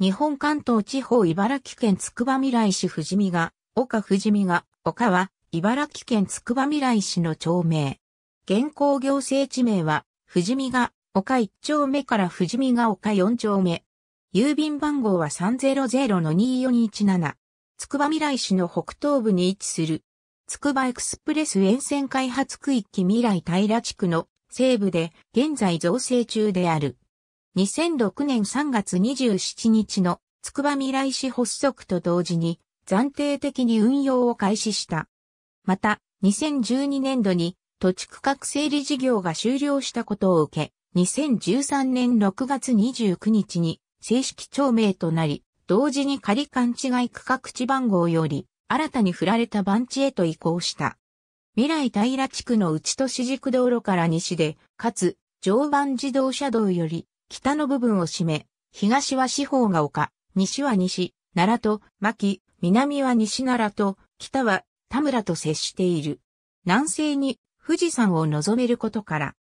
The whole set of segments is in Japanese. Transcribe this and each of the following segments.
日本関東地方茨城県つくばみらい市富士見が、岡富士見が、岡は、茨城県つくばみらい市の町名。現行行政地名は、富士見が、岡1丁目から富士見が岡4丁目。郵便番号は3 0 0 2 4 1 7つくばみらい市の北東部に位置する。つくばエクスプレス沿線開発区域未来平地区の西部で現在造成中である。2006年3月27日のつくば未来市発足と同時に暫定的に運用を開始した。また、2012年度に土地区画整理事業が終了したことを受け、2013年6月29日に正式町名となり、同時に仮勘違い区画地番号より新たに振られた番地へと移行した。未来平地区の内都市軸道路から西で、かつ常磐自動車道より北の部分を占め、東は四方が丘、西は西、奈良と牧、南は西奈良と、北は田村と接している。南西に富士山を望めることから、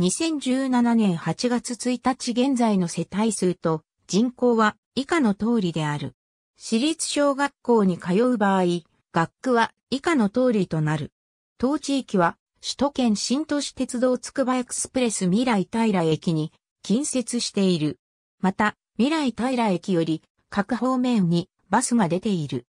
2017年8月1日現在の世帯数と人口は以下の通りである。私立小学校に通う場合、学区は以下の通りとなる。当地域は首都圏新都市鉄道つくばエクスプレス未来平駅に近接している。また、未来平駅より各方面にバスが出ている。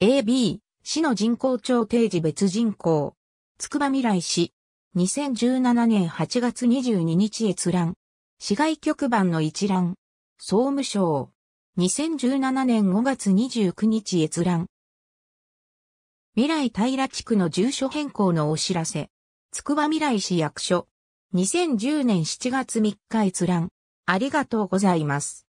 AB、市の人口調定時別人口。つくば未来市。2017年8月22日閲覧。市外局番の一覧。総務省。2017年5月29日閲覧。未来平地区の住所変更のお知らせ。つくば未来市役所。2010年7月3日閲覧。ありがとうございます。